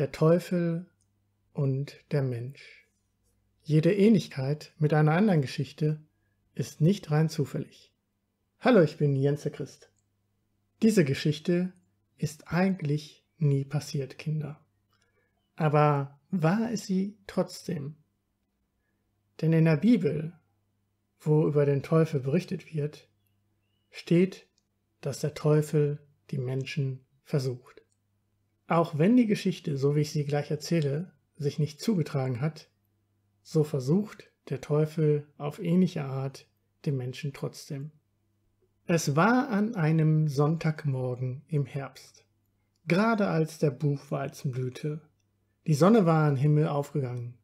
der Teufel und der Mensch. Jede Ähnlichkeit mit einer anderen Geschichte ist nicht rein zufällig. Hallo, ich bin Jens der Christ. Diese Geschichte ist eigentlich nie passiert, Kinder. Aber war es sie trotzdem? Denn in der Bibel, wo über den Teufel berichtet wird, steht, dass der Teufel die Menschen versucht. Auch wenn die Geschichte, so wie ich sie gleich erzähle, sich nicht zugetragen hat, so versucht der Teufel auf ähnliche Art den Menschen trotzdem. Es war an einem Sonntagmorgen im Herbst, gerade als der Buchweizen blühte. Die Sonne war am Himmel aufgegangen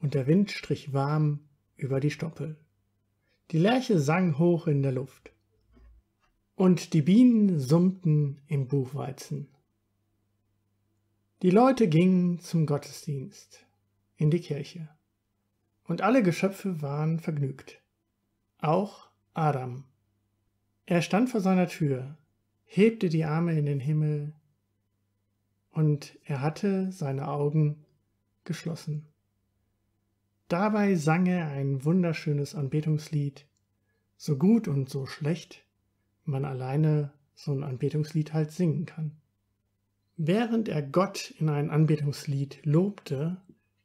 und der Wind strich warm über die Stoppel. Die Lerche sang hoch in der Luft und die Bienen summten im Buchweizen. Die Leute gingen zum Gottesdienst in die Kirche, und alle Geschöpfe waren vergnügt, auch Adam. Er stand vor seiner Tür, hebte die Arme in den Himmel, und er hatte seine Augen geschlossen. Dabei sang er ein wunderschönes Anbetungslied, so gut und so schlecht man alleine so ein Anbetungslied halt singen kann. Während er Gott in ein Anbetungslied lobte,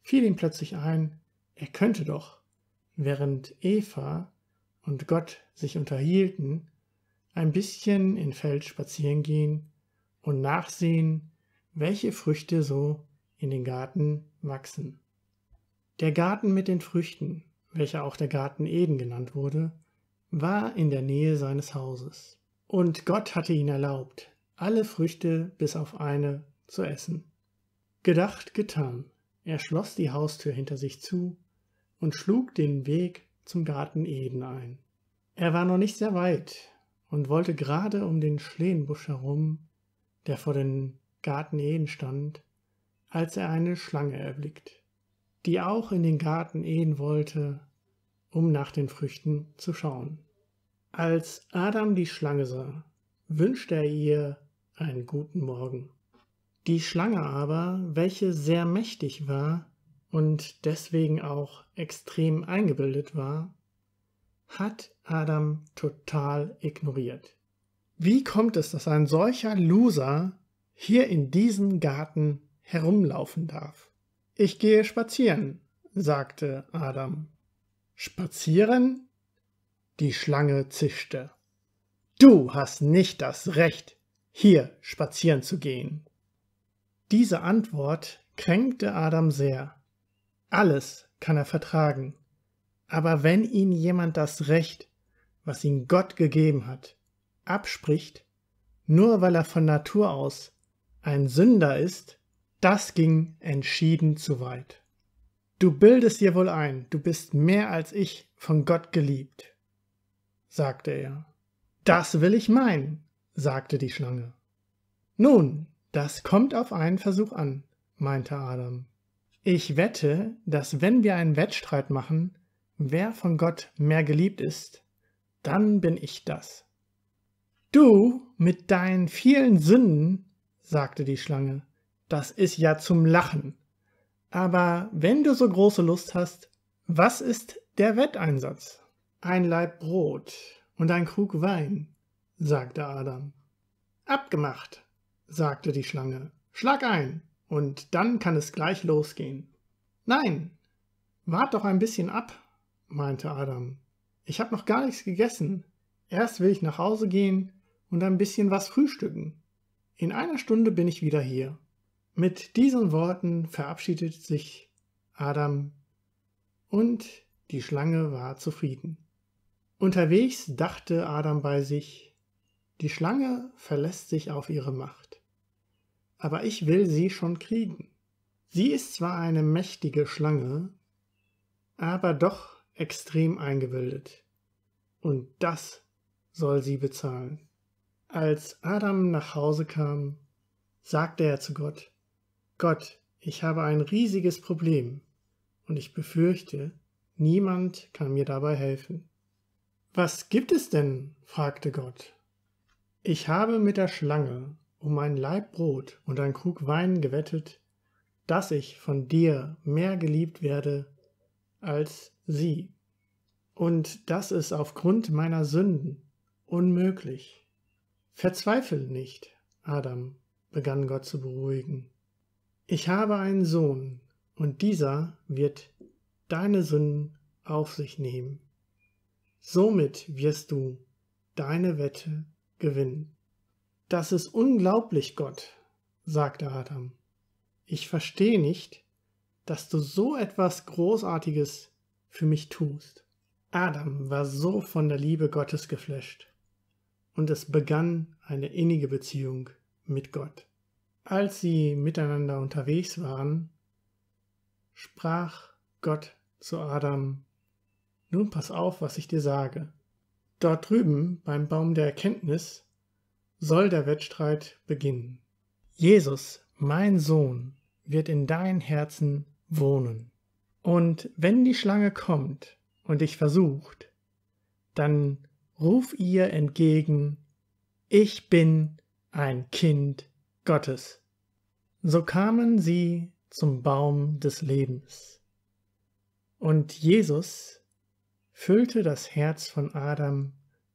fiel ihm plötzlich ein, er könnte doch, während Eva und Gott sich unterhielten, ein bisschen in Feld spazieren gehen und nachsehen, welche Früchte so in den Garten wachsen. Der Garten mit den Früchten, welcher auch der Garten Eden genannt wurde, war in der Nähe seines Hauses. Und Gott hatte ihn erlaubt, alle Früchte bis auf eine zu essen. Gedacht, getan. Er schloss die Haustür hinter sich zu und schlug den Weg zum Garten Eden ein. Er war noch nicht sehr weit und wollte gerade um den Schlehenbusch herum, der vor den Garten Eden stand, als er eine Schlange erblickt, die auch in den Garten Eden wollte, um nach den Früchten zu schauen. Als Adam die Schlange sah, wünschte er ihr, einen guten Morgen. Die Schlange aber, welche sehr mächtig war und deswegen auch extrem eingebildet war, hat Adam total ignoriert. Wie kommt es, dass ein solcher Loser hier in diesem Garten herumlaufen darf? Ich gehe spazieren, sagte Adam. Spazieren? Die Schlange zischte. Du hast nicht das Recht, hier spazieren zu gehen. Diese Antwort kränkte Adam sehr. Alles kann er vertragen, aber wenn ihn jemand das Recht, was ihm Gott gegeben hat, abspricht, nur weil er von Natur aus ein Sünder ist, das ging entschieden zu weit. Du bildest dir wohl ein, du bist mehr als ich von Gott geliebt, sagte er. Das will ich meinen, sagte die Schlange. Nun, das kommt auf einen Versuch an, meinte Adam. Ich wette, dass wenn wir einen Wettstreit machen, wer von Gott mehr geliebt ist, dann bin ich das. Du mit deinen vielen Sünden, sagte die Schlange, das ist ja zum Lachen. Aber wenn du so große Lust hast, was ist der Wetteinsatz? Ein Laib Brot und ein Krug Wein sagte Adam. Abgemacht, sagte die Schlange. Schlag ein, und dann kann es gleich losgehen. Nein, wart doch ein bisschen ab, meinte Adam. Ich habe noch gar nichts gegessen. Erst will ich nach Hause gehen und ein bisschen was frühstücken. In einer Stunde bin ich wieder hier. Mit diesen Worten verabschiedet sich Adam und die Schlange war zufrieden. Unterwegs dachte Adam bei sich, die Schlange verlässt sich auf ihre Macht. Aber ich will sie schon kriegen. Sie ist zwar eine mächtige Schlange, aber doch extrem eingebildet. Und das soll sie bezahlen. Als Adam nach Hause kam, sagte er zu Gott, Gott, ich habe ein riesiges Problem und ich befürchte, niemand kann mir dabei helfen. Was gibt es denn? fragte Gott. Ich habe mit der Schlange um ein Leib Brot und ein Krug Wein gewettet, dass ich von dir mehr geliebt werde als sie, und das ist aufgrund meiner Sünden unmöglich. Verzweifle nicht, Adam, begann Gott zu beruhigen. Ich habe einen Sohn, und dieser wird deine Sünden auf sich nehmen. Somit wirst du deine Wette gewinnen. Das ist unglaublich, Gott, sagte Adam. Ich verstehe nicht, dass du so etwas Großartiges für mich tust. Adam war so von der Liebe Gottes geflasht und es begann eine innige Beziehung mit Gott. Als sie miteinander unterwegs waren, sprach Gott zu Adam, nun pass auf, was ich dir sage. Dort drüben beim Baum der Erkenntnis soll der Wettstreit beginnen. Jesus, mein Sohn, wird in dein Herzen wohnen. Und wenn die Schlange kommt und dich versucht, dann ruf ihr entgegen, ich bin ein Kind Gottes. So kamen sie zum Baum des Lebens. Und Jesus füllte das Herz von Adam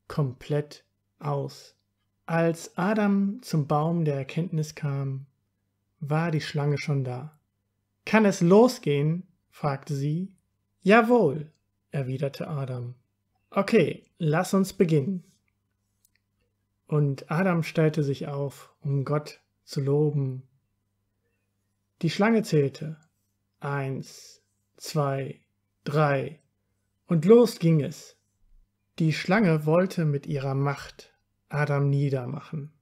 komplett aus. Als Adam zum Baum der Erkenntnis kam, war die Schlange schon da. Kann es losgehen? fragte sie. Jawohl, erwiderte Adam. Okay, lass uns beginnen. Und Adam stellte sich auf, um Gott zu loben. Die Schlange zählte. Eins, zwei, drei, und los ging es. Die Schlange wollte mit ihrer Macht Adam niedermachen.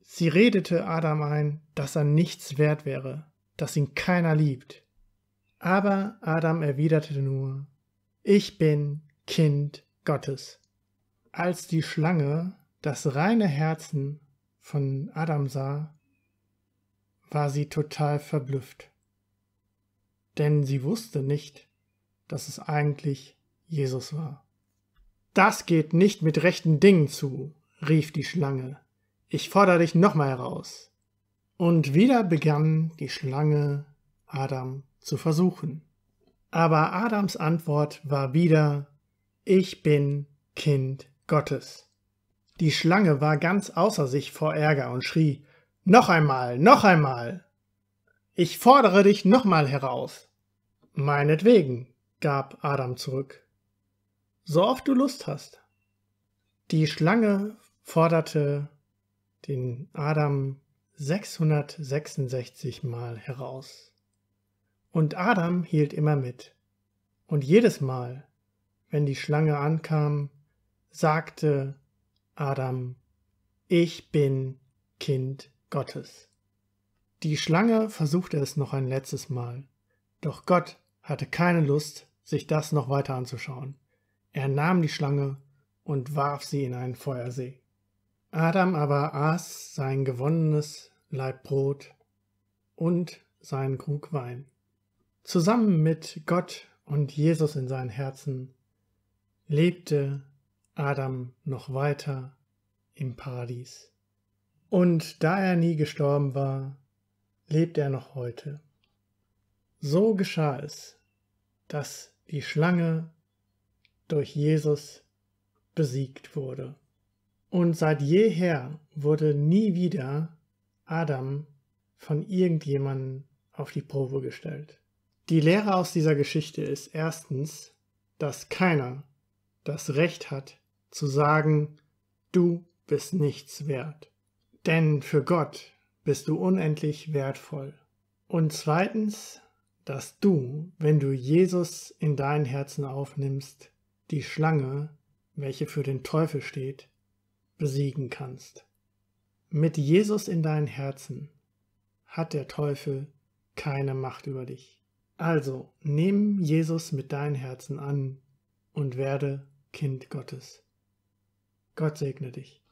Sie redete Adam ein, dass er nichts wert wäre, dass ihn keiner liebt. Aber Adam erwiderte nur, ich bin Kind Gottes. Als die Schlange das reine Herzen von Adam sah, war sie total verblüfft. Denn sie wusste nicht, dass es eigentlich Jesus war. Das geht nicht mit rechten Dingen zu, rief die Schlange. Ich fordere dich nochmal heraus. Und wieder begann die Schlange Adam zu versuchen. Aber Adams Antwort war wieder Ich bin Kind Gottes. Die Schlange war ganz außer sich vor Ärger und schrie Noch einmal, noch einmal. Ich fordere dich nochmal heraus. Meinetwegen, gab Adam zurück so oft du Lust hast. Die Schlange forderte den Adam 666 Mal heraus. Und Adam hielt immer mit. Und jedes Mal, wenn die Schlange ankam, sagte Adam, ich bin Kind Gottes. Die Schlange versuchte es noch ein letztes Mal, doch Gott hatte keine Lust, sich das noch weiter anzuschauen. Er nahm die Schlange und warf sie in einen Feuersee. Adam aber aß sein gewonnenes Laib Brot und seinen Krug Wein. Zusammen mit Gott und Jesus in seinen Herzen lebte Adam noch weiter im Paradies. Und da er nie gestorben war, lebt er noch heute. So geschah es, dass die Schlange durch Jesus besiegt wurde. Und seit jeher wurde nie wieder Adam von irgendjemandem auf die Probe gestellt. Die Lehre aus dieser Geschichte ist erstens, dass keiner das Recht hat zu sagen, du bist nichts wert. Denn für Gott bist du unendlich wertvoll. Und zweitens, dass du, wenn du Jesus in dein Herzen aufnimmst, die Schlange, welche für den Teufel steht, besiegen kannst. Mit Jesus in deinem Herzen hat der Teufel keine Macht über dich. Also nimm Jesus mit deinem Herzen an und werde Kind Gottes. Gott segne dich.